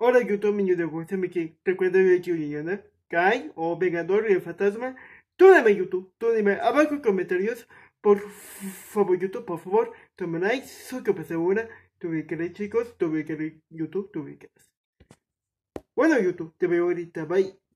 Hola YouTube, mi niño de que recuerda de que Liliana, Kai o Vengador y el Fantasma, tú dame YouTube, tú dime abajo en comentarios, por favor YouTube, por favor, tomen like, soy que segura, tuve que querés chicos, tuve que querés YouTube, tuve que querés Bueno YouTube, te veo ahorita, bye.